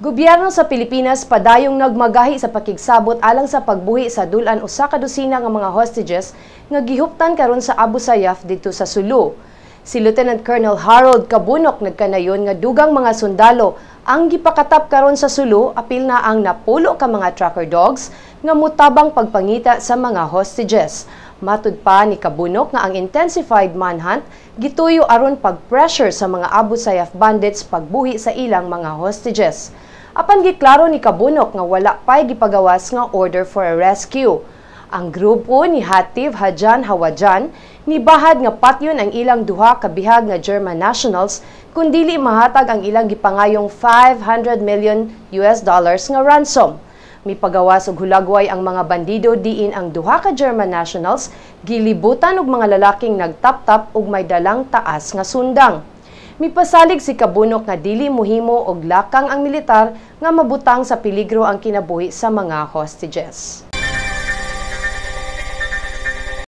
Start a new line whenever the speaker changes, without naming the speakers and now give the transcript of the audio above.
Gobyerno sa Pilipinas padayong nagmagahi sa pakigsabot alang sa pagbuhi sa dulan usa ka dosina nga mga hostages nga gihuptan karon sa Abu Sayyaf didto sa Sulu. Si Lieutenant Colonel Harold Kabunok nagkanayon nga dugang mga sundalo ang gipakatap karon sa Sulu apil na ang napulo ka mga tracker dogs nga mutabang pagpangita sa mga hostages. Matud pa ni Kabunok nga ang intensified manhunt gituyo aron pag-pressure sa mga Abu Sayyaf bandits pagbuhi sa ilang mga hostages. Apan giklaro ni Kabunok nga wala pay gipagawas nga order for a rescue. Ang grupo ni Hativ Hajan Hawajan nibahad nga patyon ang ilang duha ka bihag nga German nationals kun dili mahatag ang ilang gipangayong 500 million US dollars nga ransom. Mipagawas og hulagway ang mga bandido diin ang duha ka German nationals gilibutan og mga lalaking nagtaptap og may dalang taas nga sundang. Mipasalig si Kabunok nga dili muhimo og lakang ang militar nga mabutang sa peligro ang kinabuhi sa mga hostages.